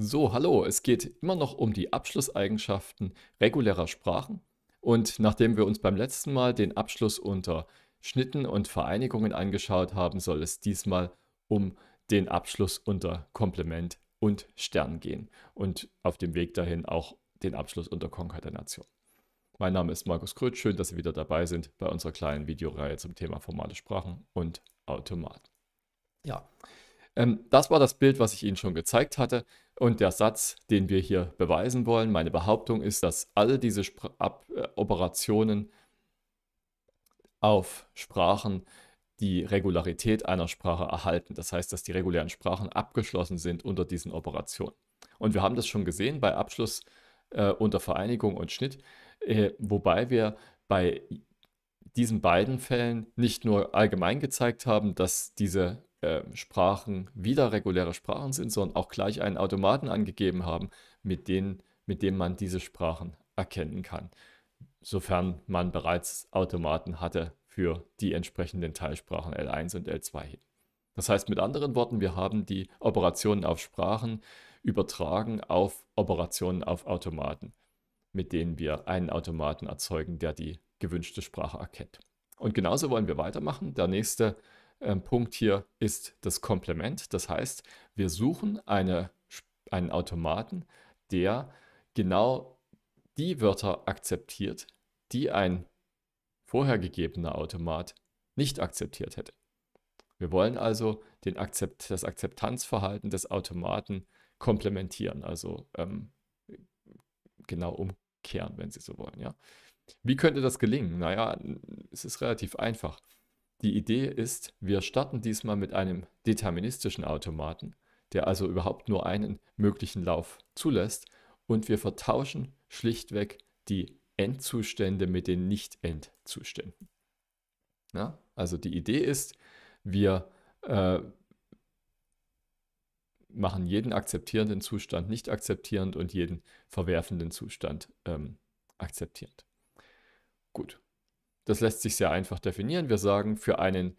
So, hallo, es geht immer noch um die Abschlusseigenschaften regulärer Sprachen. Und nachdem wir uns beim letzten Mal den Abschluss unter Schnitten und Vereinigungen angeschaut haben, soll es diesmal um den Abschluss unter Komplement und Stern gehen und auf dem Weg dahin auch den Abschluss unter Konkatenation. Mein Name ist Markus Kröth, schön, dass Sie wieder dabei sind bei unserer kleinen Videoreihe zum Thema formale Sprachen und Automat. Ja, ähm, das war das Bild, was ich Ihnen schon gezeigt hatte. Und der Satz, den wir hier beweisen wollen, meine Behauptung ist, dass all diese Spr Ab äh, Operationen auf Sprachen die Regularität einer Sprache erhalten. Das heißt, dass die regulären Sprachen abgeschlossen sind unter diesen Operationen. Und wir haben das schon gesehen bei Abschluss äh, unter Vereinigung und Schnitt, äh, wobei wir bei diesen beiden Fällen nicht nur allgemein gezeigt haben, dass diese äh, Sprachen wieder reguläre Sprachen sind, sondern auch gleich einen Automaten angegeben haben, mit, denen, mit dem man diese Sprachen erkennen kann, sofern man bereits Automaten hatte für die entsprechenden Teilsprachen L1 und L2 Das heißt mit anderen Worten, wir haben die Operationen auf Sprachen übertragen auf Operationen auf Automaten, mit denen wir einen Automaten erzeugen, der die gewünschte Sprache erkennt. Und genauso wollen wir weitermachen. Der nächste ähm, Punkt hier ist das Komplement. Das heißt, wir suchen eine, einen Automaten, der genau die Wörter akzeptiert, die ein vorhergegebener Automat nicht akzeptiert hätte. Wir wollen also den Akzept, das Akzeptanzverhalten des Automaten komplementieren, also ähm, genau umkehren, wenn Sie so wollen. Ja. Wie könnte das gelingen? Naja, es ist relativ einfach. Die Idee ist, wir starten diesmal mit einem deterministischen Automaten, der also überhaupt nur einen möglichen Lauf zulässt und wir vertauschen schlichtweg die Endzustände mit den Nicht-Endzuständen. Ja? Also die Idee ist, wir äh, machen jeden akzeptierenden Zustand nicht akzeptierend und jeden verwerfenden Zustand ähm, akzeptierend. Gut, das lässt sich sehr einfach definieren. Wir sagen für einen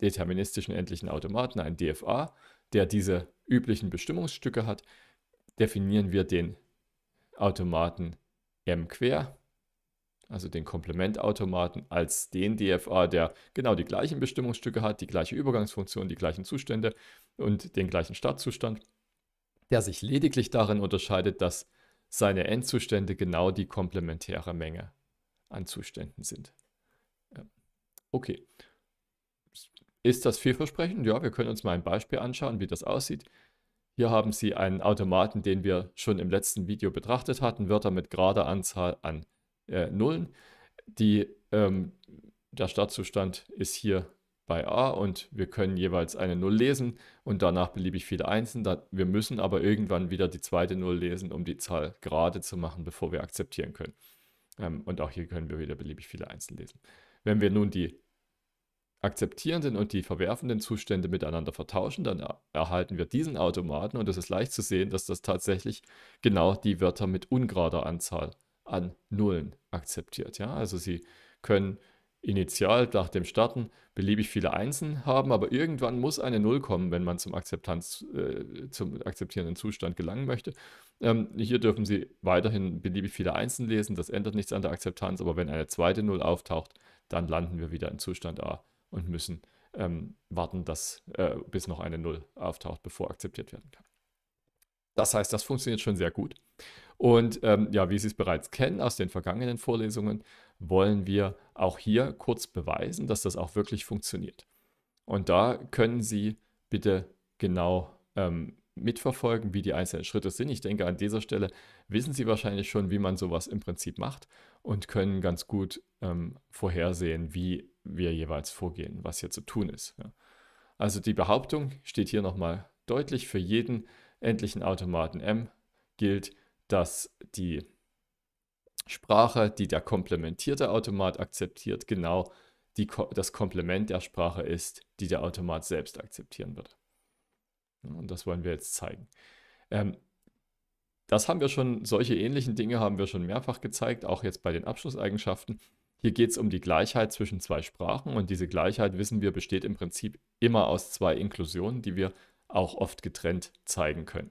deterministischen endlichen Automaten, einen DFA, der diese üblichen Bestimmungsstücke hat, definieren wir den Automaten M quer, also den Komplementautomaten, als den DFA, der genau die gleichen Bestimmungsstücke hat, die gleiche Übergangsfunktion, die gleichen Zustände und den gleichen Startzustand, der sich lediglich darin unterscheidet, dass seine Endzustände genau die komplementäre Menge an Zuständen sind. Okay. Ist das vielversprechend? Ja, wir können uns mal ein Beispiel anschauen, wie das aussieht. Hier haben Sie einen Automaten, den wir schon im letzten Video betrachtet hatten, Wörter mit gerader Anzahl an äh, Nullen. Die, ähm, der Startzustand ist hier bei A und wir können jeweils eine Null lesen und danach beliebig viele Einsen. wir müssen aber irgendwann wieder die zweite Null lesen, um die Zahl gerade zu machen, bevor wir akzeptieren können. Ähm, und auch hier können wir wieder beliebig viele Einsen lesen. Wenn wir nun die akzeptierenden und die verwerfenden Zustände miteinander vertauschen, dann erhalten wir diesen Automaten und es ist leicht zu sehen, dass das tatsächlich genau die Wörter mit ungerader Anzahl an Nullen akzeptiert. Ja? Also sie können initial nach dem Starten beliebig viele Einsen haben, aber irgendwann muss eine Null kommen, wenn man zum, Akzeptanz, äh, zum akzeptierenden Zustand gelangen möchte. Ähm, hier dürfen Sie weiterhin beliebig viele Einsen lesen, das ändert nichts an der Akzeptanz, aber wenn eine zweite Null auftaucht, dann landen wir wieder in Zustand A und müssen ähm, warten, dass äh, bis noch eine Null auftaucht, bevor akzeptiert werden kann. Das heißt, das funktioniert schon sehr gut. Und ähm, ja, wie Sie es bereits kennen aus den vergangenen Vorlesungen, wollen wir auch hier kurz beweisen, dass das auch wirklich funktioniert. Und da können Sie bitte genau ähm, mitverfolgen, wie die einzelnen Schritte sind. Ich denke, an dieser Stelle wissen Sie wahrscheinlich schon, wie man sowas im Prinzip macht und können ganz gut ähm, vorhersehen, wie wir jeweils vorgehen, was hier zu tun ist. Ja. Also die Behauptung steht hier nochmal deutlich für jeden endlichen Automaten M gilt, dass die Sprache, die der komplementierte Automat akzeptiert, genau die, das Komplement der Sprache ist, die der Automat selbst akzeptieren wird. Ne? Und das wollen wir jetzt zeigen. Ähm, das haben wir schon, solche ähnlichen Dinge haben wir schon mehrfach gezeigt, auch jetzt bei den Abschlusseigenschaften. Hier geht es um die Gleichheit zwischen zwei Sprachen und diese Gleichheit, wissen wir, besteht im Prinzip immer aus zwei Inklusionen, die wir auch oft getrennt zeigen können.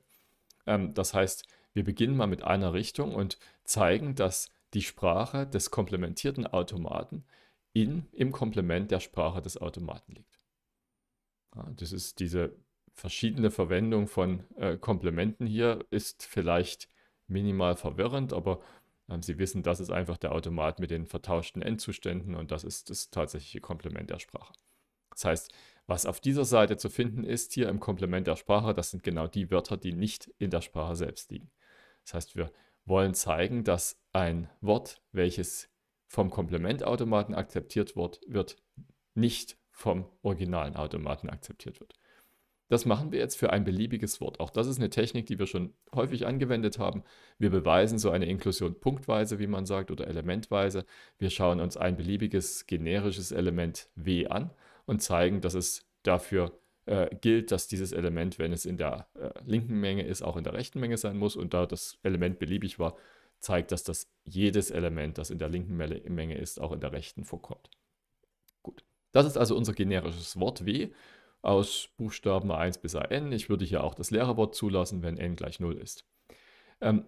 Ähm, das heißt, wir beginnen mal mit einer Richtung und zeigen, dass die Sprache des komplementierten Automaten in, im Komplement der Sprache des Automaten liegt. Ja, das ist diese verschiedene Verwendung von äh, Komplementen hier ist vielleicht minimal verwirrend, aber äh, Sie wissen, das ist einfach der Automat mit den vertauschten Endzuständen und das ist das tatsächliche Komplement der Sprache. Das heißt, was auf dieser Seite zu finden ist, hier im Komplement der Sprache, das sind genau die Wörter, die nicht in der Sprache selbst liegen. Das heißt, wir wollen zeigen, dass ein Wort, welches vom Komplementautomaten akzeptiert wird, wird nicht vom originalen Automaten akzeptiert wird. Das machen wir jetzt für ein beliebiges Wort. Auch das ist eine Technik, die wir schon häufig angewendet haben. Wir beweisen so eine Inklusion punktweise, wie man sagt, oder elementweise. Wir schauen uns ein beliebiges generisches Element W an und zeigen, dass es dafür äh, gilt, dass dieses Element, wenn es in der äh, linken Menge ist, auch in der rechten Menge sein muss. Und da das Element beliebig war, zeigt, dass das jedes Element, das in der linken Menge ist, auch in der rechten vorkommt. Gut, das ist also unser generisches Wort W aus Buchstaben A1 bis AN. Ich würde hier auch das leere Wort zulassen, wenn n gleich 0 ist. Ähm,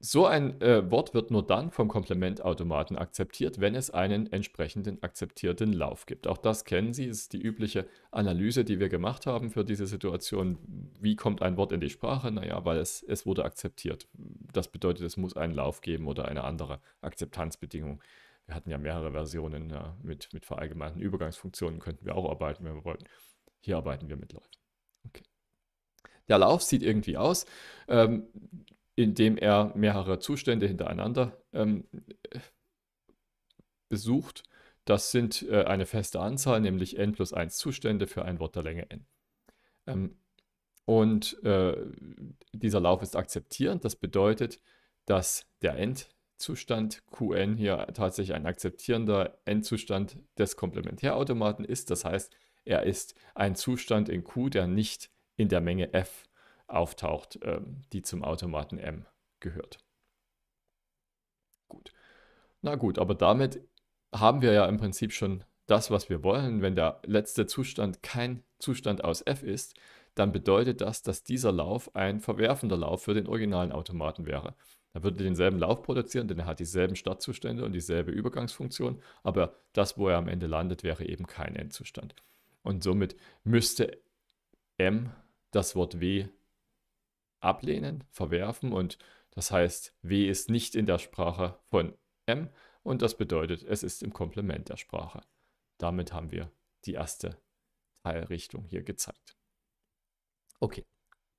so ein äh, Wort wird nur dann vom Komplementautomaten akzeptiert, wenn es einen entsprechenden akzeptierten Lauf gibt. Auch das kennen Sie, es ist die übliche Analyse, die wir gemacht haben für diese Situation. Wie kommt ein Wort in die Sprache? Naja, weil es, es wurde akzeptiert. Das bedeutet, es muss einen Lauf geben oder eine andere Akzeptanzbedingung wir hatten ja mehrere Versionen ja, mit, mit verallgemeinten Übergangsfunktionen, könnten wir auch arbeiten, wenn wir wollten. Hier arbeiten wir mit Läufen. Okay. Der Lauf sieht irgendwie aus, ähm, indem er mehrere Zustände hintereinander ähm, besucht. Das sind äh, eine feste Anzahl, nämlich n plus 1 Zustände für ein Wort der Länge n. Ähm, und äh, dieser Lauf ist akzeptierend. Das bedeutet, dass der End Zustand Qn hier tatsächlich ein akzeptierender Endzustand des Komplementärautomaten ist. Das heißt, er ist ein Zustand in Q, der nicht in der Menge F auftaucht, ähm, die zum Automaten M gehört. Gut. Na gut, aber damit haben wir ja im Prinzip schon das, was wir wollen. Wenn der letzte Zustand kein Zustand aus F ist, dann bedeutet das, dass dieser Lauf ein verwerfender Lauf für den originalen Automaten wäre. Dann würde er denselben Lauf produzieren, denn er hat dieselben Startzustände und dieselbe Übergangsfunktion, aber das, wo er am Ende landet, wäre eben kein Endzustand. Und somit müsste M das Wort W ablehnen, verwerfen und das heißt, W ist nicht in der Sprache von M und das bedeutet, es ist im Komplement der Sprache. Damit haben wir die erste Teilrichtung hier gezeigt. Okay.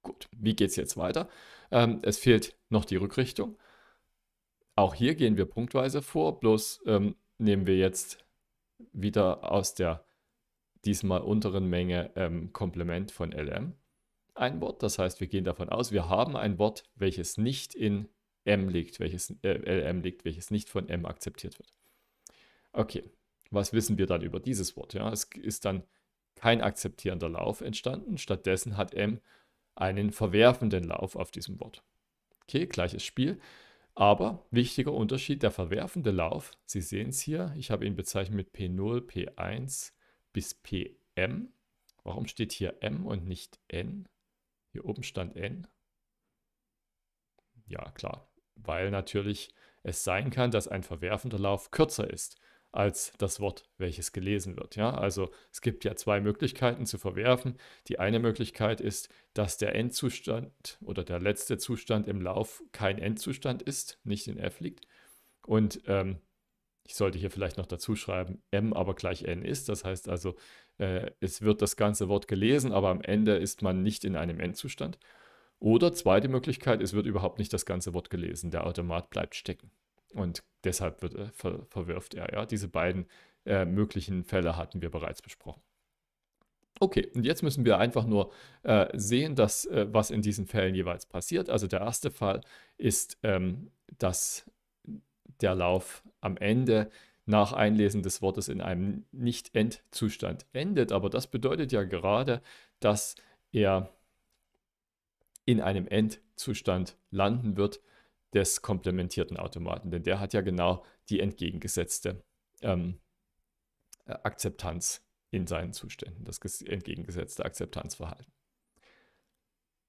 Gut, wie geht es jetzt weiter? Ähm, es fehlt noch die Rückrichtung. Auch hier gehen wir punktweise vor, bloß ähm, nehmen wir jetzt wieder aus der diesmal unteren Menge ähm, Komplement von LM ein Wort. Das heißt, wir gehen davon aus, wir haben ein Wort, welches nicht in M liegt, welches äh, LM liegt, welches nicht von M akzeptiert wird. Okay, was wissen wir dann über dieses Wort? Ja, es ist dann kein akzeptierender Lauf entstanden. Stattdessen hat M einen verwerfenden Lauf auf diesem Wort. Okay, gleiches Spiel, aber wichtiger Unterschied, der verwerfende Lauf, Sie sehen es hier, ich habe ihn bezeichnet mit P0, P1 bis PM. Warum steht hier M und nicht N? Hier oben stand N. Ja, klar, weil natürlich es sein kann, dass ein verwerfender Lauf kürzer ist als das Wort, welches gelesen wird. Ja? Also es gibt ja zwei Möglichkeiten zu verwerfen. Die eine Möglichkeit ist, dass der Endzustand oder der letzte Zustand im Lauf kein Endzustand ist, nicht in f liegt. Und ähm, ich sollte hier vielleicht noch dazu schreiben, m aber gleich n ist. Das heißt also, äh, es wird das ganze Wort gelesen, aber am Ende ist man nicht in einem Endzustand. Oder zweite Möglichkeit, es wird überhaupt nicht das ganze Wort gelesen. Der Automat bleibt stecken. Und deshalb wird, äh, ver, verwirft er. Ja? Diese beiden äh, möglichen Fälle hatten wir bereits besprochen. Okay, und jetzt müssen wir einfach nur äh, sehen, dass, äh, was in diesen Fällen jeweils passiert. Also der erste Fall ist, ähm, dass der Lauf am Ende nach Einlesen des Wortes in einem Nicht-End-Zustand endet. Aber das bedeutet ja gerade, dass er in einem Endzustand landen wird, des komplementierten Automaten, denn der hat ja genau die entgegengesetzte ähm, äh, Akzeptanz in seinen Zuständen, das entgegengesetzte Akzeptanzverhalten.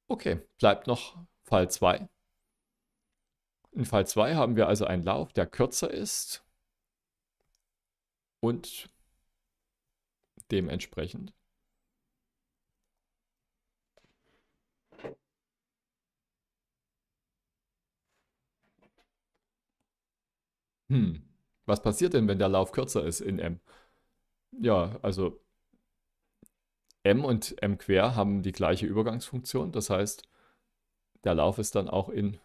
Okay, bleibt noch Fall 2. In Fall 2 haben wir also einen Lauf, der kürzer ist und dementsprechend Hm, was passiert denn, wenn der Lauf kürzer ist in M? Ja, also M und M quer haben die gleiche Übergangsfunktion. Das heißt, der Lauf ist dann auch in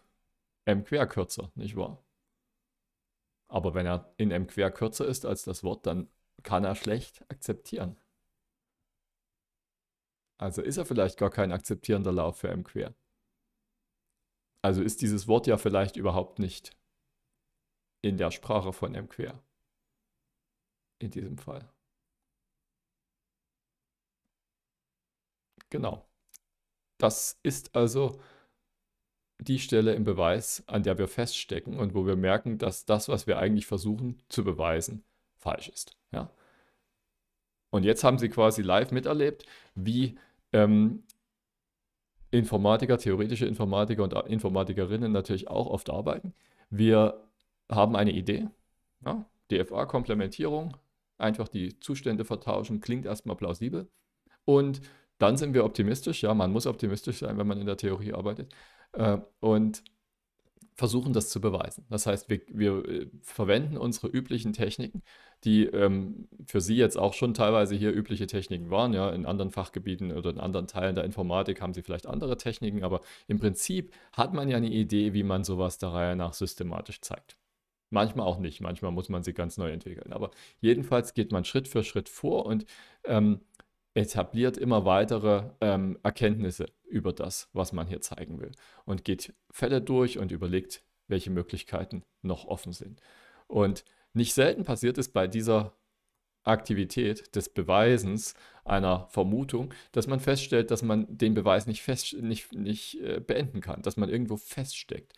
M quer kürzer, nicht wahr? Aber wenn er in M quer kürzer ist als das Wort, dann kann er schlecht akzeptieren. Also ist er vielleicht gar kein akzeptierender Lauf für M quer. Also ist dieses Wort ja vielleicht überhaupt nicht in der Sprache von MQR. In diesem Fall. Genau. Das ist also die Stelle im Beweis, an der wir feststecken und wo wir merken, dass das, was wir eigentlich versuchen zu beweisen, falsch ist. Ja? Und jetzt haben Sie quasi live miterlebt, wie ähm, Informatiker, theoretische Informatiker und Informatikerinnen natürlich auch oft arbeiten. Wir haben eine Idee. Ja? DFA-Komplementierung, einfach die Zustände vertauschen, klingt erstmal plausibel. Und dann sind wir optimistisch. Ja, man muss optimistisch sein, wenn man in der Theorie arbeitet. Äh, und versuchen das zu beweisen. Das heißt, wir, wir äh, verwenden unsere üblichen Techniken, die ähm, für Sie jetzt auch schon teilweise hier übliche Techniken waren. Ja, in anderen Fachgebieten oder in anderen Teilen der Informatik haben Sie vielleicht andere Techniken, aber im Prinzip hat man ja eine Idee, wie man sowas der Reihe nach systematisch zeigt. Manchmal auch nicht, manchmal muss man sie ganz neu entwickeln. Aber jedenfalls geht man Schritt für Schritt vor und ähm, etabliert immer weitere ähm, Erkenntnisse über das, was man hier zeigen will. Und geht Fälle durch und überlegt, welche Möglichkeiten noch offen sind. Und nicht selten passiert es bei dieser Aktivität des Beweisens einer Vermutung, dass man feststellt, dass man den Beweis nicht, fest, nicht, nicht äh, beenden kann, dass man irgendwo feststeckt.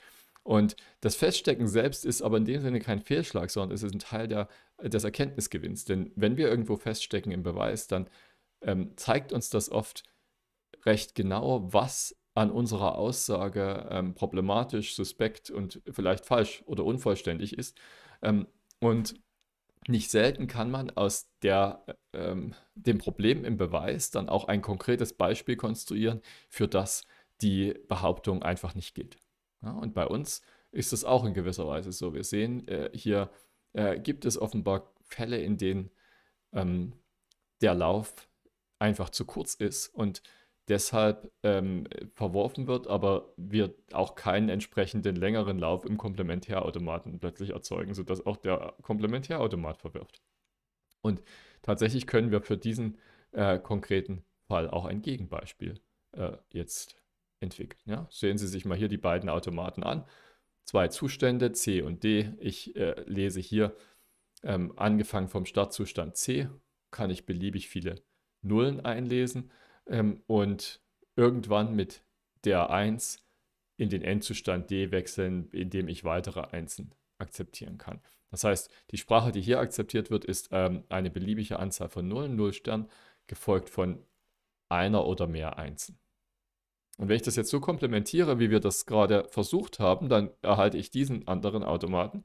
Und das Feststecken selbst ist aber in dem Sinne kein Fehlschlag, sondern es ist ein Teil der, des Erkenntnisgewinns. Denn wenn wir irgendwo feststecken im Beweis, dann ähm, zeigt uns das oft recht genau, was an unserer Aussage ähm, problematisch, suspekt und vielleicht falsch oder unvollständig ist. Ähm, und nicht selten kann man aus der, ähm, dem Problem im Beweis dann auch ein konkretes Beispiel konstruieren, für das die Behauptung einfach nicht gilt. Ja, und bei uns ist das auch in gewisser Weise so. Wir sehen, äh, hier äh, gibt es offenbar Fälle, in denen ähm, der Lauf einfach zu kurz ist und deshalb ähm, verworfen wird, aber wir auch keinen entsprechenden längeren Lauf im Komplementärautomaten plötzlich erzeugen, sodass auch der Komplementärautomat verwirft. Und tatsächlich können wir für diesen äh, konkreten Fall auch ein Gegenbeispiel äh, jetzt entwickeln. Ja? Sehen Sie sich mal hier die beiden Automaten an. Zwei Zustände, C und D. Ich äh, lese hier, ähm, angefangen vom Startzustand C, kann ich beliebig viele Nullen einlesen ähm, und irgendwann mit der 1 in den Endzustand D wechseln, indem ich weitere Einsen akzeptieren kann. Das heißt, die Sprache, die hier akzeptiert wird, ist ähm, eine beliebige Anzahl von Nullen, Nullstern, gefolgt von einer oder mehr Einsen. Und wenn ich das jetzt so komplementiere, wie wir das gerade versucht haben, dann erhalte ich diesen anderen Automaten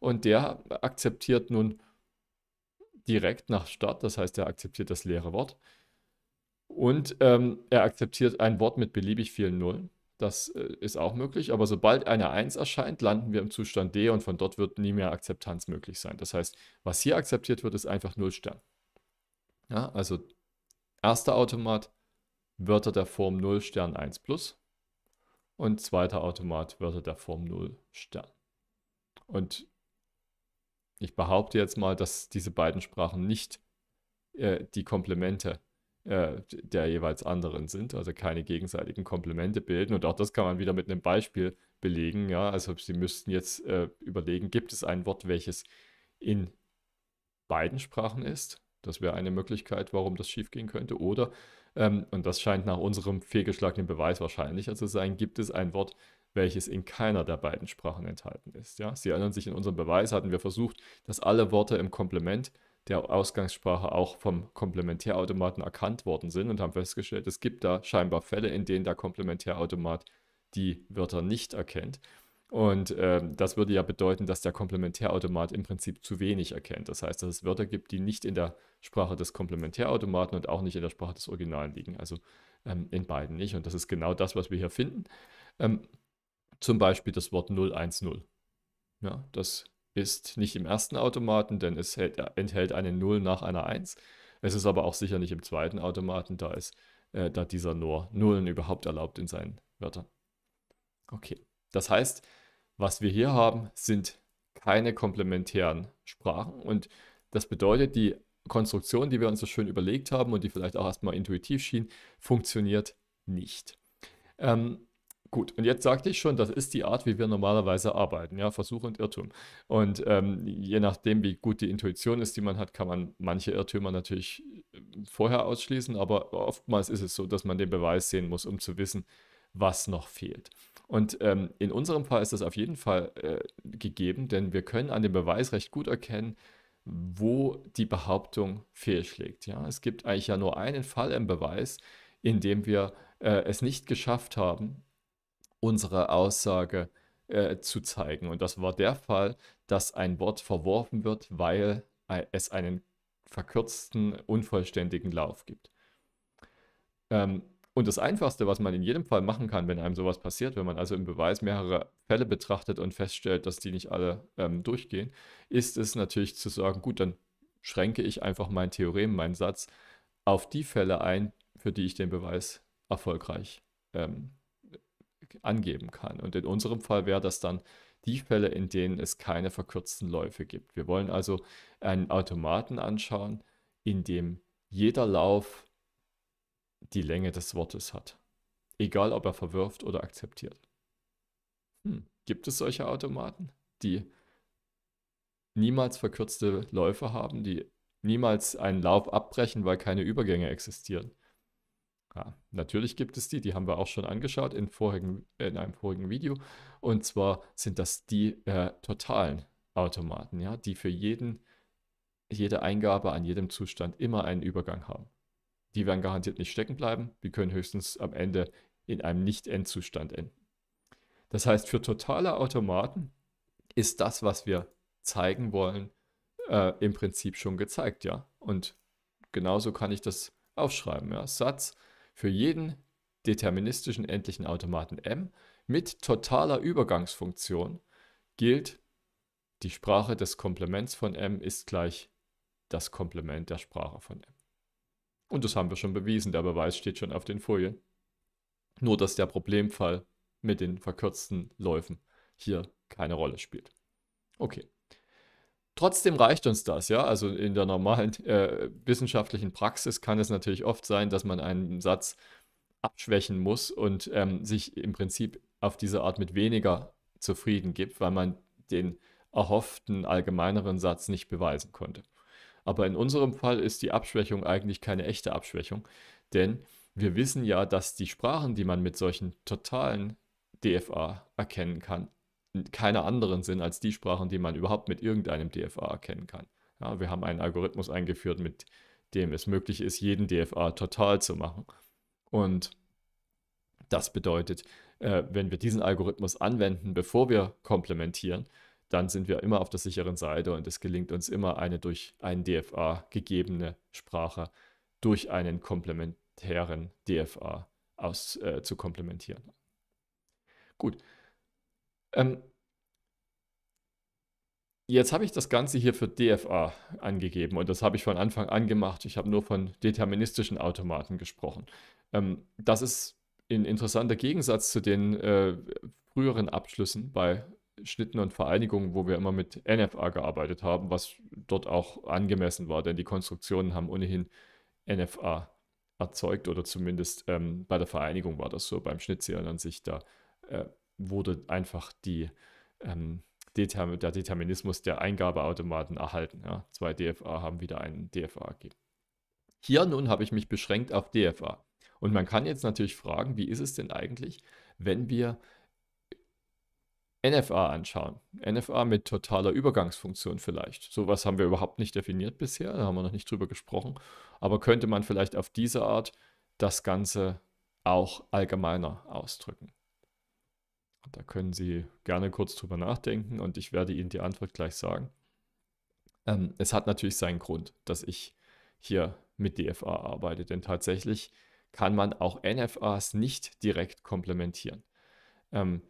und der akzeptiert nun direkt nach Start, das heißt, er akzeptiert das leere Wort und ähm, er akzeptiert ein Wort mit beliebig vielen Nullen. Das äh, ist auch möglich, aber sobald eine 1 erscheint, landen wir im Zustand D und von dort wird nie mehr Akzeptanz möglich sein. Das heißt, was hier akzeptiert wird, ist einfach 0 Stern. Ja, also erster Automat, Wörter der Form 0 Stern 1 plus und zweiter Automat Wörter der Form 0 Stern. Und ich behaupte jetzt mal, dass diese beiden Sprachen nicht äh, die Komplemente äh, der jeweils anderen sind, also keine gegenseitigen Komplemente bilden. Und auch das kann man wieder mit einem Beispiel belegen. Ja? Also Sie müssten jetzt äh, überlegen, gibt es ein Wort, welches in beiden Sprachen ist? Das wäre eine Möglichkeit, warum das schiefgehen könnte. Oder ähm, und das scheint nach unserem fehlgeschlagenen Beweis wahrscheinlicher zu sein, gibt es ein Wort, welches in keiner der beiden Sprachen enthalten ist. Ja? Sie erinnern sich, in unserem Beweis hatten wir versucht, dass alle Worte im Komplement der Ausgangssprache auch vom Komplementärautomaten erkannt worden sind und haben festgestellt, es gibt da scheinbar Fälle, in denen der Komplementärautomat die Wörter nicht erkennt. Und ähm, das würde ja bedeuten, dass der Komplementärautomat im Prinzip zu wenig erkennt. Das heißt, dass es Wörter gibt, die nicht in der Sprache des Komplementärautomaten und auch nicht in der Sprache des Originalen liegen. Also ähm, in beiden nicht. Und das ist genau das, was wir hier finden. Ähm, zum Beispiel das Wort 010. Ja, das ist nicht im ersten Automaten, denn es hält, äh, enthält eine 0 nach einer 1. Es ist aber auch sicher nicht im zweiten Automaten, da, ist, äh, da dieser nur Nullen überhaupt erlaubt in seinen Wörtern. Okay, das heißt, was wir hier haben, sind keine komplementären Sprachen und das bedeutet, die Konstruktion, die wir uns so schön überlegt haben und die vielleicht auch erstmal intuitiv schien, funktioniert nicht. Ähm, gut, und jetzt sagte ich schon, das ist die Art, wie wir normalerweise arbeiten, ja, Versuch und Irrtum. Und ähm, je nachdem, wie gut die Intuition ist, die man hat, kann man manche Irrtümer natürlich äh, vorher ausschließen, aber oftmals ist es so, dass man den Beweis sehen muss, um zu wissen, was noch fehlt. Und ähm, in unserem Fall ist das auf jeden Fall äh, gegeben, denn wir können an dem Beweis recht gut erkennen, wo die Behauptung fehlschlägt. Ja? Es gibt eigentlich ja nur einen Fall im Beweis, in dem wir äh, es nicht geschafft haben, unsere Aussage äh, zu zeigen. Und das war der Fall, dass ein Wort verworfen wird, weil es einen verkürzten, unvollständigen Lauf gibt. Ähm, und das Einfachste, was man in jedem Fall machen kann, wenn einem sowas passiert, wenn man also im Beweis mehrere Fälle betrachtet und feststellt, dass die nicht alle ähm, durchgehen, ist es natürlich zu sagen, gut, dann schränke ich einfach mein Theorem, meinen Satz auf die Fälle ein, für die ich den Beweis erfolgreich ähm, angeben kann. Und in unserem Fall wäre das dann die Fälle, in denen es keine verkürzten Läufe gibt. Wir wollen also einen Automaten anschauen, in dem jeder Lauf die Länge des Wortes hat. Egal, ob er verwirft oder akzeptiert. Hm. Gibt es solche Automaten, die niemals verkürzte Läufe haben, die niemals einen Lauf abbrechen, weil keine Übergänge existieren? Ja, natürlich gibt es die, die haben wir auch schon angeschaut in, vorigen, in einem vorigen Video. Und zwar sind das die äh, totalen Automaten, ja, die für jeden, jede Eingabe an jedem Zustand immer einen Übergang haben. Die werden garantiert nicht stecken bleiben. Die können höchstens am Ende in einem Nicht-Endzustand enden. Das heißt, für totale Automaten ist das, was wir zeigen wollen, äh, im Prinzip schon gezeigt, ja. Und genauso kann ich das aufschreiben, ja. Satz für jeden deterministischen endlichen Automaten M mit totaler Übergangsfunktion gilt, die Sprache des Komplements von M ist gleich das Komplement der Sprache von M. Und das haben wir schon bewiesen, der Beweis steht schon auf den Folien. Nur dass der Problemfall mit den verkürzten Läufen hier keine Rolle spielt. Okay. Trotzdem reicht uns das, ja. Also in der normalen äh, wissenschaftlichen Praxis kann es natürlich oft sein, dass man einen Satz abschwächen muss und ähm, sich im Prinzip auf diese Art mit weniger zufrieden gibt, weil man den erhofften allgemeineren Satz nicht beweisen konnte. Aber in unserem Fall ist die Abschwächung eigentlich keine echte Abschwächung, denn wir wissen ja, dass die Sprachen, die man mit solchen totalen DFA erkennen kann, keine anderen sind als die Sprachen, die man überhaupt mit irgendeinem DFA erkennen kann. Ja, wir haben einen Algorithmus eingeführt, mit dem es möglich ist, jeden DFA total zu machen. Und das bedeutet, äh, wenn wir diesen Algorithmus anwenden, bevor wir komplementieren, dann sind wir immer auf der sicheren Seite und es gelingt uns immer eine durch einen DFA gegebene Sprache durch einen komplementären DFA aus, äh, zu komplementieren. Gut. Ähm, jetzt habe ich das Ganze hier für DFA angegeben und das habe ich von Anfang an gemacht. Ich habe nur von deterministischen Automaten gesprochen. Ähm, das ist ein interessanter Gegensatz zu den äh, früheren Abschlüssen bei Schnitten und Vereinigungen, wo wir immer mit NFA gearbeitet haben, was dort auch angemessen war, denn die Konstruktionen haben ohnehin NFA erzeugt oder zumindest ähm, bei der Vereinigung war das so, beim Schnittzählen an sich, da äh, wurde einfach die, ähm, Determ der Determinismus der Eingabeautomaten erhalten. Ja. Zwei DFA haben wieder einen DFA gegeben. Hier nun habe ich mich beschränkt auf DFA. Und man kann jetzt natürlich fragen, wie ist es denn eigentlich, wenn wir NFA anschauen. NFA mit totaler Übergangsfunktion vielleicht. Sowas haben wir überhaupt nicht definiert bisher, da haben wir noch nicht drüber gesprochen. Aber könnte man vielleicht auf diese Art das Ganze auch allgemeiner ausdrücken? Da können Sie gerne kurz drüber nachdenken und ich werde Ihnen die Antwort gleich sagen. Ähm, es hat natürlich seinen Grund, dass ich hier mit DFA arbeite, denn tatsächlich kann man auch NFAs nicht direkt komplementieren. Ähm,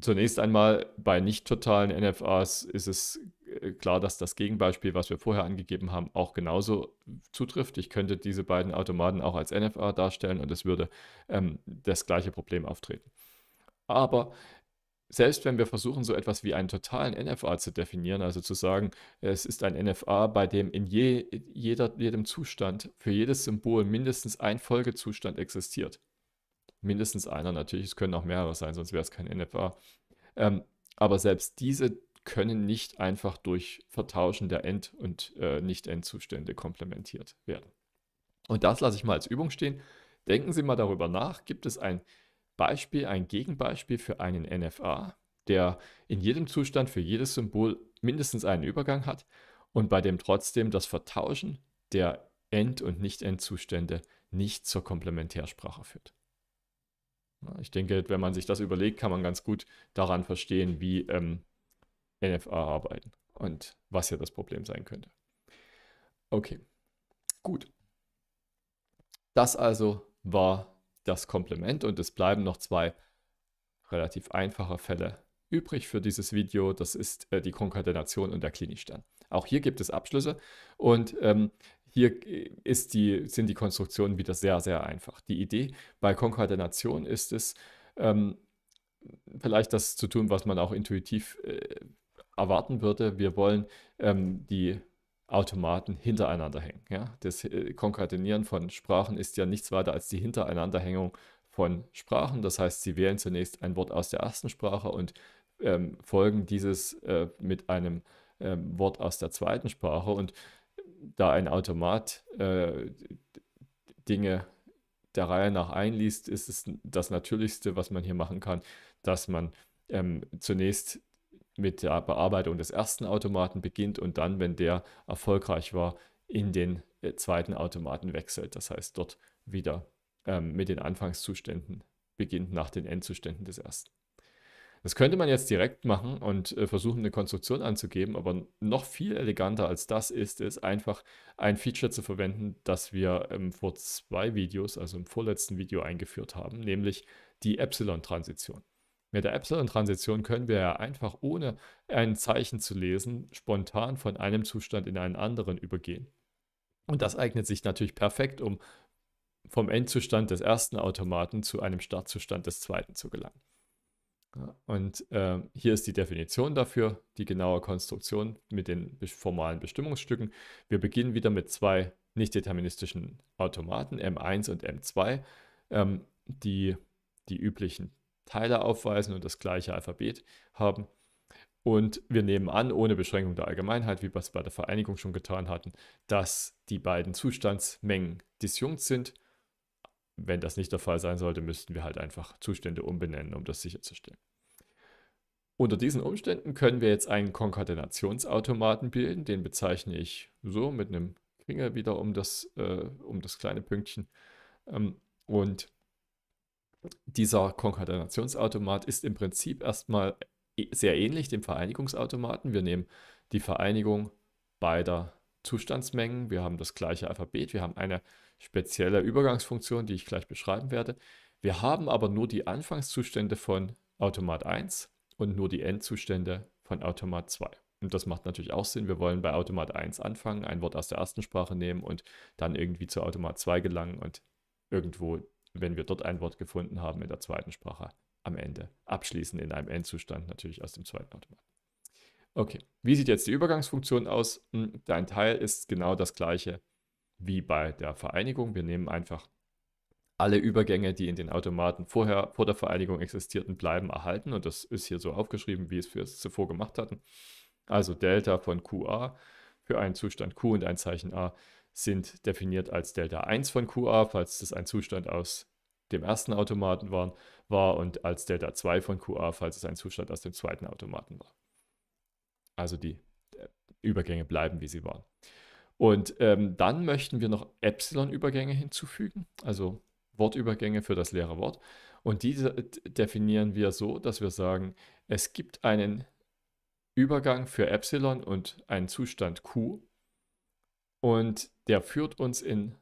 zunächst einmal bei nicht totalen NFAs ist es äh, klar, dass das Gegenbeispiel, was wir vorher angegeben haben, auch genauso zutrifft. Ich könnte diese beiden Automaten auch als NFA darstellen und es würde ähm, das gleiche Problem auftreten. Aber selbst wenn wir versuchen, so etwas wie einen totalen NFA zu definieren, also zu sagen, es ist ein NFA, bei dem in je, jeder, jedem Zustand, für jedes Symbol mindestens ein Folgezustand existiert, mindestens einer natürlich, es können auch mehrere sein, sonst wäre es kein NFA. Ähm, aber selbst diese können nicht einfach durch Vertauschen der End- und äh, Nicht-End-Zustände komplementiert werden. Und das lasse ich mal als Übung stehen. Denken Sie mal darüber nach, gibt es ein Beispiel, ein Gegenbeispiel für einen NFA, der in jedem Zustand für jedes Symbol mindestens einen Übergang hat und bei dem trotzdem das Vertauschen der End- und Nicht-End-Zustände nicht zur Komplementärsprache führt. Ich denke, wenn man sich das überlegt, kann man ganz gut daran verstehen, wie ähm, NFA arbeiten und was hier das Problem sein könnte. Okay, gut. Das also war das Komplement und es bleiben noch zwei relativ einfache Fälle übrig für dieses Video. Das ist äh, die Konkatenation und der Klinikstern. Auch hier gibt es Abschlüsse und ähm, hier äh, ist die, sind die Konstruktionen wieder sehr, sehr einfach. Die Idee bei Konkordination ist es, ähm, vielleicht das zu tun, was man auch intuitiv äh, erwarten würde. Wir wollen ähm, die Automaten hintereinander hängen. Ja? Das äh, Konkatenieren von Sprachen ist ja nichts weiter als die Hintereinanderhängung von Sprachen. Das heißt, Sie wählen zunächst ein Wort aus der ersten Sprache und ähm, folgen dieses äh, mit einem ähm, Wort aus der zweiten Sprache. Und da ein Automat äh, Dinge der Reihe nach einliest, ist es das Natürlichste, was man hier machen kann, dass man ähm, zunächst mit der Bearbeitung des ersten Automaten beginnt und dann, wenn der erfolgreich war, in mhm. den äh, zweiten Automaten wechselt. Das heißt, dort wieder ähm, mit den Anfangszuständen beginnt nach den Endzuständen des ersten. Das könnte man jetzt direkt machen und äh, versuchen, eine Konstruktion anzugeben, aber noch viel eleganter als das ist es, einfach ein Feature zu verwenden, das wir ähm, vor zwei Videos, also im vorletzten Video eingeführt haben, nämlich die Epsilon-Transition. Mit der Epsilon-Transition können wir ja einfach ohne ein Zeichen zu lesen, spontan von einem Zustand in einen anderen übergehen. Und das eignet sich natürlich perfekt, um vom Endzustand des ersten Automaten zu einem Startzustand des zweiten zu gelangen. Und äh, hier ist die Definition dafür, die genaue Konstruktion mit den formalen Bestimmungsstücken. Wir beginnen wieder mit zwei nicht-deterministischen Automaten, M1 und M2, ähm, die die üblichen Teile aufweisen und das gleiche Alphabet haben. Und wir nehmen an, ohne Beschränkung der Allgemeinheit, wie wir es bei der Vereinigung schon getan hatten, dass die beiden Zustandsmengen disjunkt sind wenn das nicht der Fall sein sollte, müssten wir halt einfach Zustände umbenennen, um das sicherzustellen. Unter diesen Umständen können wir jetzt einen Konkatenationsautomaten bilden, den bezeichne ich so mit einem Finger wieder um das, äh, um das kleine Pünktchen. Ähm, und dieser Konkatenationsautomat ist im Prinzip erstmal e, sehr ähnlich dem Vereinigungsautomaten. Wir nehmen die Vereinigung beider Zustandsmengen, wir haben das gleiche Alphabet, wir haben eine spezielle Übergangsfunktion, die ich gleich beschreiben werde. Wir haben aber nur die Anfangszustände von Automat 1 und nur die Endzustände von Automat 2. Und das macht natürlich auch Sinn. Wir wollen bei Automat 1 anfangen, ein Wort aus der ersten Sprache nehmen und dann irgendwie zu Automat 2 gelangen und irgendwo, wenn wir dort ein Wort gefunden haben, in der zweiten Sprache am Ende abschließen in einem Endzustand natürlich aus dem zweiten Automat. Okay, wie sieht jetzt die Übergangsfunktion aus? Hm, dein Teil ist genau das gleiche wie bei der Vereinigung. Wir nehmen einfach alle Übergänge, die in den Automaten vorher vor der Vereinigung existierten, bleiben erhalten. Und das ist hier so aufgeschrieben, wie es wir es zuvor gemacht hatten. Also Delta von QA für einen Zustand Q und ein Zeichen A sind definiert als Delta 1 von QA, falls das ein Zustand aus dem ersten Automaten war, war und als Delta 2 von QA, falls es ein Zustand aus dem zweiten Automaten war. Also die äh, Übergänge bleiben, wie sie waren. Und ähm, dann möchten wir noch Epsilon-Übergänge hinzufügen, also Wortübergänge für das leere Wort. Und diese äh, definieren wir so, dass wir sagen, es gibt einen Übergang für Epsilon und einen Zustand Q. Und der führt uns in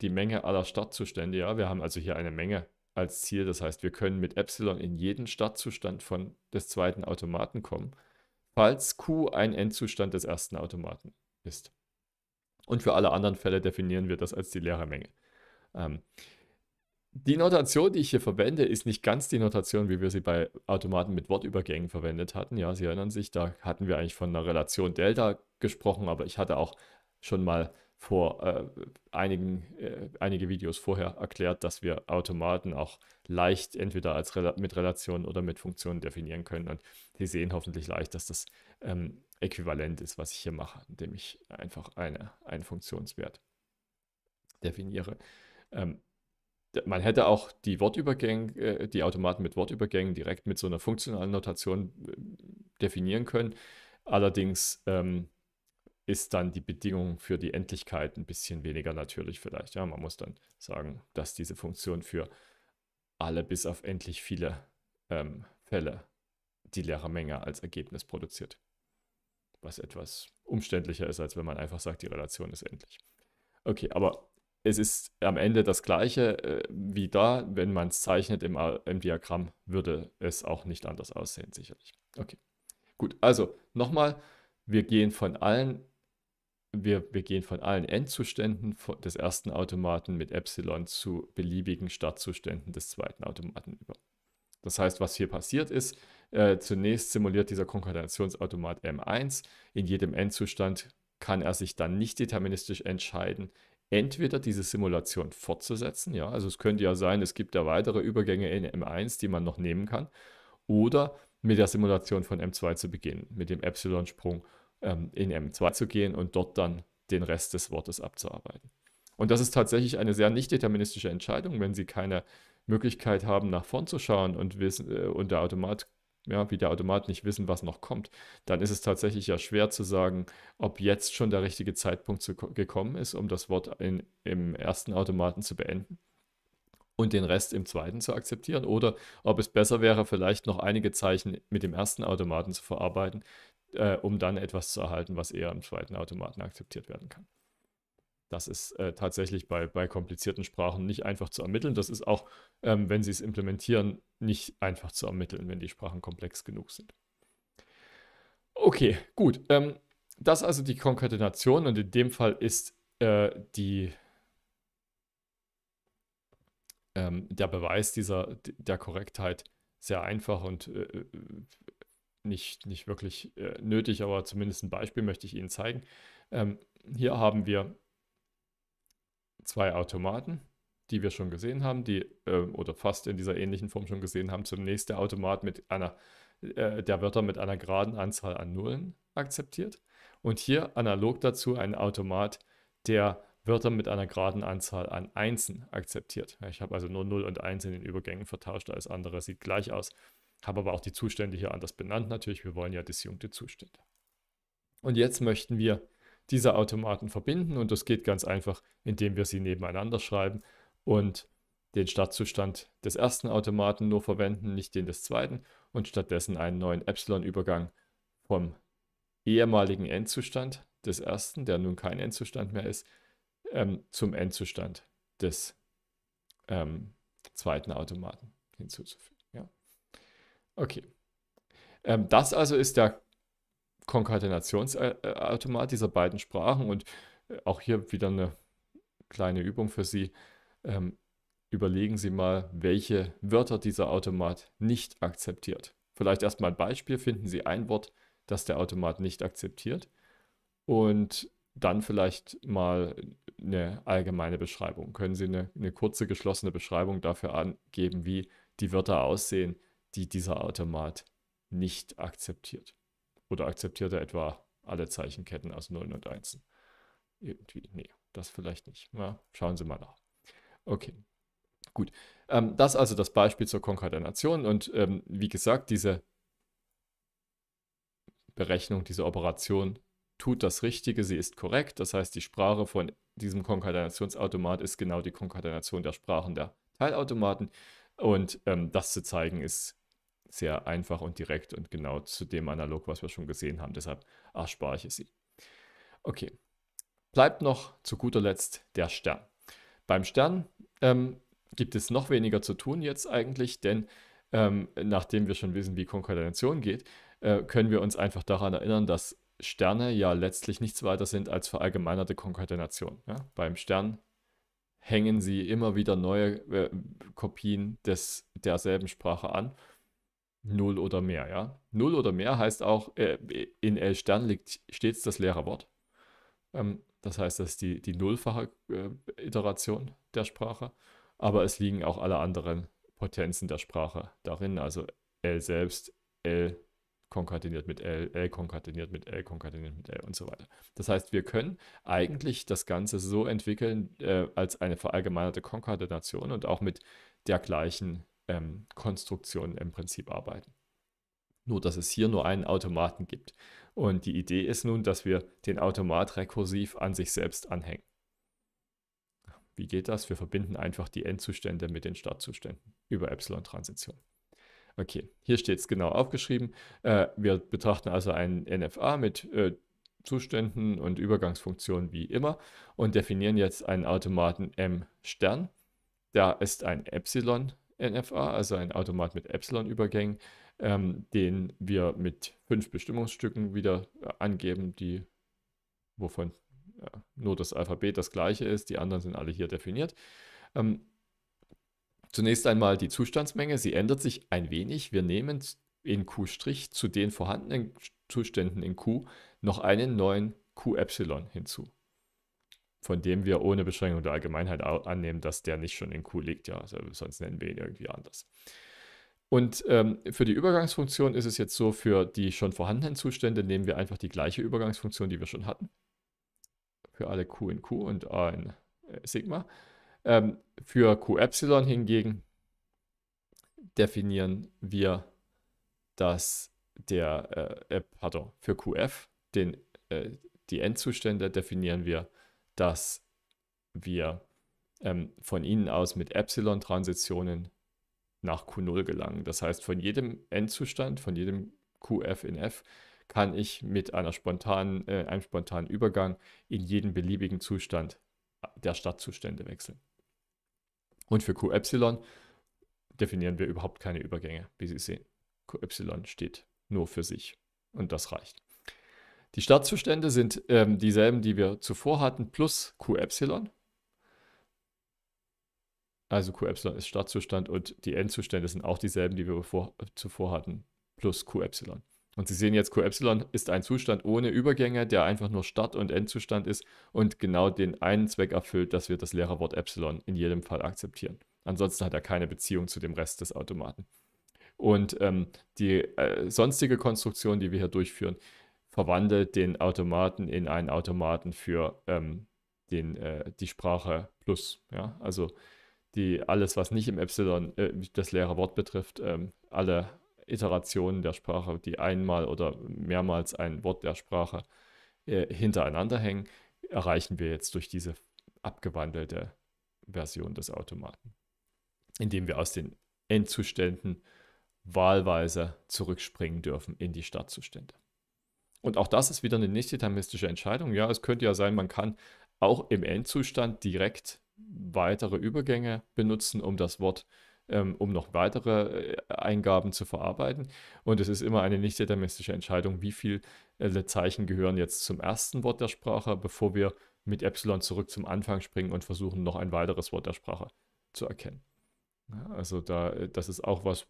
die Menge aller Startzustände. Ja, wir haben also hier eine Menge als Ziel. Das heißt, wir können mit Epsilon in jeden Startzustand von des zweiten Automaten kommen, falls Q ein Endzustand des ersten Automaten ist ist. Und für alle anderen Fälle definieren wir das als die leere Menge. Ähm, die Notation, die ich hier verwende, ist nicht ganz die Notation, wie wir sie bei Automaten mit Wortübergängen verwendet hatten. Ja, Sie erinnern sich, da hatten wir eigentlich von einer Relation Delta gesprochen, aber ich hatte auch schon mal vor äh, einigen äh, einige Videos vorher erklärt, dass wir Automaten auch leicht entweder als Rel mit Relationen oder mit Funktionen definieren können. Und Sie sehen hoffentlich leicht, dass das ähm, äquivalent ist, was ich hier mache, indem ich einfach eine, einen Funktionswert definiere. Ähm, man hätte auch die Wortübergänge, äh, die Automaten mit Wortübergängen direkt mit so einer funktionalen Notation äh, definieren können. Allerdings ähm, ist dann die Bedingung für die Endlichkeit ein bisschen weniger natürlich vielleicht. Ja, man muss dann sagen, dass diese Funktion für alle bis auf endlich viele ähm, Fälle die leere Menge als Ergebnis produziert was etwas umständlicher ist, als wenn man einfach sagt, die Relation ist endlich. Okay, aber es ist am Ende das gleiche äh, wie da, wenn man es zeichnet im, im Diagramm, würde es auch nicht anders aussehen, sicherlich. Okay, gut, also nochmal, wir gehen von allen wir, wir, gehen von allen Endzuständen des ersten Automaten mit Epsilon zu beliebigen Startzuständen des zweiten Automaten über. Das heißt, was hier passiert ist, äh, zunächst simuliert dieser Konkordationsautomat M1. In jedem Endzustand kann er sich dann nicht deterministisch entscheiden, entweder diese Simulation fortzusetzen, ja, also es könnte ja sein, es gibt da weitere Übergänge in M1, die man noch nehmen kann, oder mit der Simulation von M2 zu beginnen, mit dem Epsilon-Sprung ähm, in M2 zu gehen und dort dann den Rest des Wortes abzuarbeiten. Und das ist tatsächlich eine sehr nicht deterministische Entscheidung, wenn Sie keine Möglichkeit haben, nach vorn zu schauen und, wissen, äh, und der Automat ja, wie der Automat nicht wissen, was noch kommt, dann ist es tatsächlich ja schwer zu sagen, ob jetzt schon der richtige Zeitpunkt zu, gekommen ist, um das Wort in, im ersten Automaten zu beenden und den Rest im zweiten zu akzeptieren oder ob es besser wäre, vielleicht noch einige Zeichen mit dem ersten Automaten zu verarbeiten, äh, um dann etwas zu erhalten, was eher im zweiten Automaten akzeptiert werden kann das ist äh, tatsächlich bei, bei komplizierten Sprachen nicht einfach zu ermitteln. Das ist auch, ähm, wenn sie es implementieren, nicht einfach zu ermitteln, wenn die Sprachen komplex genug sind. Okay, gut. Ähm, das also die Konkatenation und in dem Fall ist äh, die, ähm, der Beweis dieser, der Korrektheit sehr einfach und äh, äh nicht, nicht wirklich äh, nötig, aber zumindest ein Beispiel möchte ich Ihnen zeigen. Ähm, hier haben wir zwei Automaten, die wir schon gesehen haben, die äh, oder fast in dieser ähnlichen Form schon gesehen haben. Zunächst der Automat mit einer, äh, der Wörter mit einer geraden Anzahl an Nullen akzeptiert. Und hier analog dazu ein Automat, der Wörter mit einer geraden Anzahl an Einsen akzeptiert. Ich habe also nur 0 und 1 in den Übergängen vertauscht, alles andere sieht gleich aus. Habe aber auch die Zustände hier anders benannt natürlich. Wir wollen ja disjunkte Zustände. Und jetzt möchten wir dieser Automaten verbinden und das geht ganz einfach, indem wir sie nebeneinander schreiben und den Startzustand des ersten Automaten nur verwenden, nicht den des zweiten und stattdessen einen neuen Epsilon-Übergang vom ehemaligen Endzustand des ersten, der nun kein Endzustand mehr ist, ähm, zum Endzustand des ähm, zweiten Automaten hinzuzufügen. Ja. Okay. Ähm, das also ist der Konkatenationsautomat dieser beiden Sprachen und äh, auch hier wieder eine kleine Übung für Sie. Ähm, überlegen Sie mal, welche Wörter dieser Automat nicht akzeptiert. Vielleicht erstmal ein Beispiel, finden Sie ein Wort, das der Automat nicht akzeptiert und dann vielleicht mal eine allgemeine Beschreibung. Können Sie eine, eine kurze geschlossene Beschreibung dafür angeben, wie die Wörter aussehen, die dieser Automat nicht akzeptiert oder akzeptiert er etwa alle Zeichenketten aus Nullen und Einsen? Irgendwie, nee, das vielleicht nicht. Na, schauen Sie mal nach. Okay, gut. Ähm, das also das Beispiel zur Konkatenation und ähm, wie gesagt, diese Berechnung, diese Operation tut das Richtige, sie ist korrekt. Das heißt, die Sprache von diesem Konkatenationsautomat ist genau die Konkatenation der Sprachen der Teilautomaten. Und ähm, das zu zeigen ist sehr einfach und direkt und genau zu dem analog, was wir schon gesehen haben. Deshalb erspare ich es Ihnen. Okay. Bleibt noch zu guter Letzt der Stern. Beim Stern ähm, gibt es noch weniger zu tun jetzt eigentlich, denn ähm, nachdem wir schon wissen, wie Konkordination geht, äh, können wir uns einfach daran erinnern, dass Sterne ja letztlich nichts weiter sind als verallgemeinerte Konkordination. Ja? Beim Stern hängen sie immer wieder neue äh, Kopien des, derselben Sprache an 0 oder mehr, ja. 0 oder mehr heißt auch, äh, in L Stern liegt stets das leere Wort. Ähm, das heißt, das ist die, die nullfache äh, Iteration der Sprache. Aber es liegen auch alle anderen Potenzen der Sprache darin. Also L selbst, L konkateniert mit L, L konkateniert mit L, konkateniert mit L und so weiter. Das heißt, wir können eigentlich das Ganze so entwickeln äh, als eine verallgemeinerte Konkatenation und auch mit der gleichen ähm, Konstruktionen im Prinzip arbeiten. Nur, dass es hier nur einen Automaten gibt. Und die Idee ist nun, dass wir den Automat rekursiv an sich selbst anhängen. Wie geht das? Wir verbinden einfach die Endzustände mit den Startzuständen über Epsilon-Transition. Okay, hier steht es genau aufgeschrieben. Äh, wir betrachten also einen NFA mit äh, Zuständen und Übergangsfunktionen wie immer und definieren jetzt einen Automaten M Stern. Da ist ein Epsilon transition NFA, also ein Automat mit Epsilon-Übergängen, ähm, den wir mit fünf Bestimmungsstücken wieder äh, angeben, die wovon äh, nur das Alphabet das gleiche ist, die anderen sind alle hier definiert. Ähm, zunächst einmal die Zustandsmenge, sie ändert sich ein wenig. Wir nehmen in Q' zu den vorhandenen Zuständen in Q noch einen neuen Q-Epsilon hinzu von dem wir ohne Beschränkung der Allgemeinheit annehmen, dass der nicht schon in Q liegt. Ja, also, sonst nennen wir ihn irgendwie anders. Und ähm, für die Übergangsfunktion ist es jetzt so, für die schon vorhandenen Zustände nehmen wir einfach die gleiche Übergangsfunktion, die wir schon hatten. Für alle Q in Q und A in äh, Sigma. Ähm, für QY hingegen definieren wir, dass der, äh, äh, pardon, für QF den, äh, die Endzustände definieren wir, dass wir ähm, von ihnen aus mit Epsilon-Transitionen nach Q0 gelangen. Das heißt, von jedem Endzustand, von jedem QF in F, kann ich mit einer spontanen, äh, einem spontanen Übergang in jeden beliebigen Zustand der Stadtzustände wechseln. Und für QY definieren wir überhaupt keine Übergänge, wie Sie sehen. QY steht nur für sich und das reicht. Die Startzustände sind ähm, dieselben, die wir zuvor hatten, plus QY. Also QY ist Startzustand und die Endzustände sind auch dieselben, die wir bevor, zuvor hatten, plus QY. Und Sie sehen jetzt, QY ist ein Zustand ohne Übergänge, der einfach nur Start- und Endzustand ist und genau den einen Zweck erfüllt, dass wir das leere Wort Epsilon in jedem Fall akzeptieren. Ansonsten hat er keine Beziehung zu dem Rest des Automaten. Und ähm, die äh, sonstige Konstruktion, die wir hier durchführen, verwandelt den Automaten in einen Automaten für ähm, den, äh, die Sprache plus. Ja? Also die, alles, was nicht im Epsilon äh, das leere Wort betrifft, ähm, alle Iterationen der Sprache, die einmal oder mehrmals ein Wort der Sprache äh, hintereinander hängen, erreichen wir jetzt durch diese abgewandelte Version des Automaten, indem wir aus den Endzuständen wahlweise zurückspringen dürfen in die Startzustände. Und auch das ist wieder eine nicht deterministische Entscheidung. Ja, es könnte ja sein, man kann auch im Endzustand direkt weitere Übergänge benutzen, um das Wort, ähm, um noch weitere äh, Eingaben zu verarbeiten. Und es ist immer eine nicht deterministische Entscheidung, wie viele äh, Zeichen gehören jetzt zum ersten Wort der Sprache, bevor wir mit Epsilon zurück zum Anfang springen und versuchen, noch ein weiteres Wort der Sprache zu erkennen. Also da, äh, das ist auch was,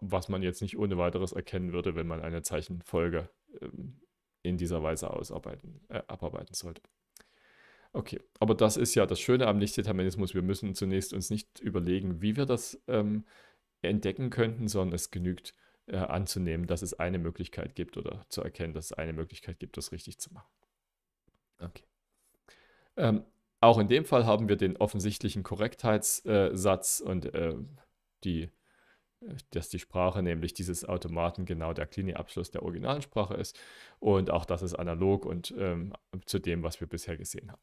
was man jetzt nicht ohne weiteres erkennen würde, wenn man eine Zeichenfolge ähm, in dieser Weise ausarbeiten, äh, abarbeiten sollte. Okay, aber das ist ja das Schöne am Nichtdeterminismus. Wir müssen zunächst uns nicht überlegen, wie wir das ähm, entdecken könnten, sondern es genügt äh, anzunehmen, dass es eine Möglichkeit gibt oder zu erkennen, dass es eine Möglichkeit gibt, das richtig zu machen. Okay. Ähm, auch in dem Fall haben wir den offensichtlichen Korrektheitssatz äh, und äh, die dass die Sprache, nämlich dieses Automaten, genau der Klinikabschluss der originalen Sprache ist. Und auch das ist analog und ähm, zu dem, was wir bisher gesehen haben.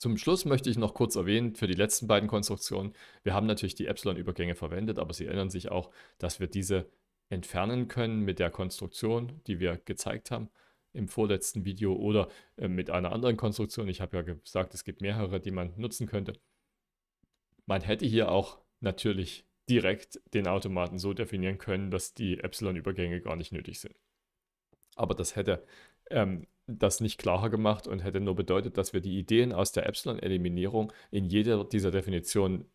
Zum Schluss möchte ich noch kurz erwähnen, für die letzten beiden Konstruktionen, wir haben natürlich die Epsilon-Übergänge verwendet, aber sie erinnern sich auch, dass wir diese entfernen können mit der Konstruktion, die wir gezeigt haben im vorletzten Video oder äh, mit einer anderen Konstruktion. Ich habe ja gesagt, es gibt mehrere, die man nutzen könnte. Man hätte hier auch natürlich direkt den Automaten so definieren können, dass die Epsilon-Übergänge gar nicht nötig sind. Aber das hätte ähm, das nicht klarer gemacht und hätte nur bedeutet, dass wir die Ideen aus der Epsilon-Eliminierung in jeder dieser Definitionen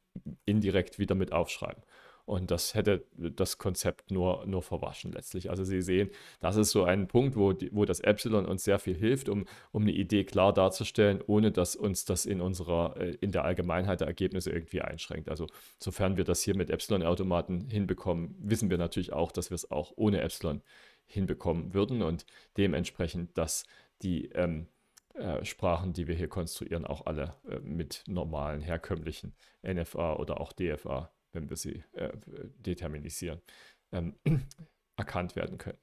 indirekt wieder mit aufschreiben. Und das hätte das Konzept nur, nur verwaschen letztlich. Also Sie sehen, das ist so ein Punkt, wo, wo das Epsilon uns sehr viel hilft, um, um eine Idee klar darzustellen, ohne dass uns das in unserer, äh, in der Allgemeinheit der Ergebnisse irgendwie einschränkt. Also sofern wir das hier mit Epsilon-Automaten hinbekommen, wissen wir natürlich auch, dass wir es auch ohne Epsilon hinbekommen würden und dementsprechend, dass die ähm, äh, Sprachen, die wir hier konstruieren, auch alle äh, mit normalen, herkömmlichen NFA oder auch DFA wenn wir sie äh, determinisieren, ähm, erkannt werden können.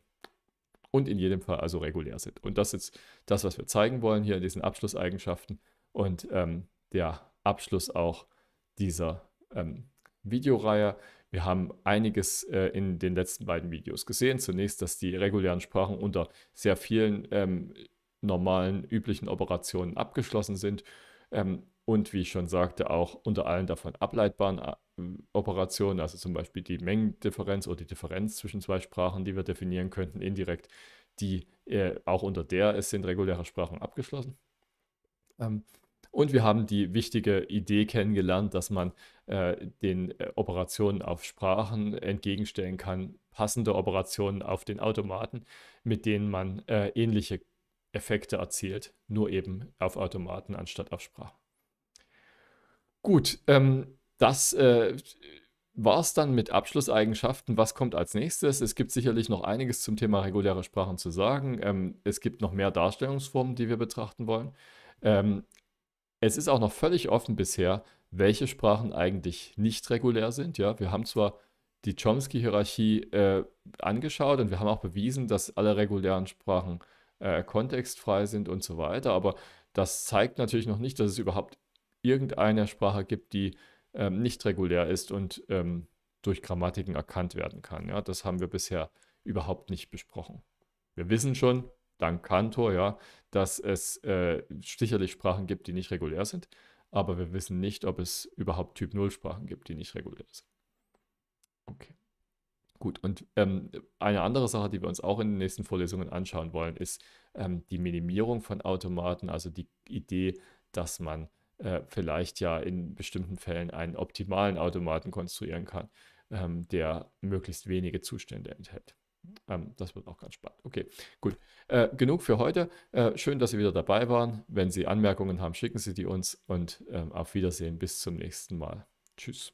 Und in jedem Fall also regulär sind. Und das ist das, was wir zeigen wollen hier in diesen Abschlusseigenschaften und ähm, der Abschluss auch dieser ähm, Videoreihe. Wir haben einiges äh, in den letzten beiden Videos gesehen. Zunächst, dass die regulären Sprachen unter sehr vielen ähm, normalen, üblichen Operationen abgeschlossen sind. Ähm, und wie ich schon sagte, auch unter allen davon ableitbaren äh, Operationen, also zum Beispiel die Mengendifferenz oder die Differenz zwischen zwei Sprachen, die wir definieren könnten, indirekt, die äh, auch unter der es sind reguläre Sprachen abgeschlossen. Ähm, und wir haben die wichtige Idee kennengelernt, dass man äh, den äh, Operationen auf Sprachen entgegenstellen kann, passende Operationen auf den Automaten, mit denen man äh, ähnliche Effekte erzielt, nur eben auf Automaten anstatt auf Sprachen. Gut, ähm, das äh, war es dann mit Abschlusseigenschaften. Was kommt als nächstes? Es gibt sicherlich noch einiges zum Thema reguläre Sprachen zu sagen. Ähm, es gibt noch mehr Darstellungsformen, die wir betrachten wollen. Ähm, es ist auch noch völlig offen bisher, welche Sprachen eigentlich nicht regulär sind. Ja, wir haben zwar die Chomsky-Hierarchie äh, angeschaut und wir haben auch bewiesen, dass alle regulären Sprachen äh, kontextfrei sind und so weiter, aber das zeigt natürlich noch nicht, dass es überhaupt irgendeiner Sprache gibt, die ähm, nicht regulär ist und ähm, durch Grammatiken erkannt werden kann. Ja? Das haben wir bisher überhaupt nicht besprochen. Wir wissen schon, dank Kantor, ja, dass es äh, sicherlich Sprachen gibt, die nicht regulär sind, aber wir wissen nicht, ob es überhaupt Typ 0 Sprachen gibt, die nicht regulär sind. Okay. Gut, und ähm, eine andere Sache, die wir uns auch in den nächsten Vorlesungen anschauen wollen, ist ähm, die Minimierung von Automaten, also die Idee, dass man äh, vielleicht ja in bestimmten Fällen einen optimalen Automaten konstruieren kann, ähm, der möglichst wenige Zustände enthält. Ähm, das wird auch ganz spannend. Okay, gut. Äh, genug für heute. Äh, schön, dass Sie wieder dabei waren. Wenn Sie Anmerkungen haben, schicken Sie die uns und ähm, auf Wiedersehen. Bis zum nächsten Mal. Tschüss.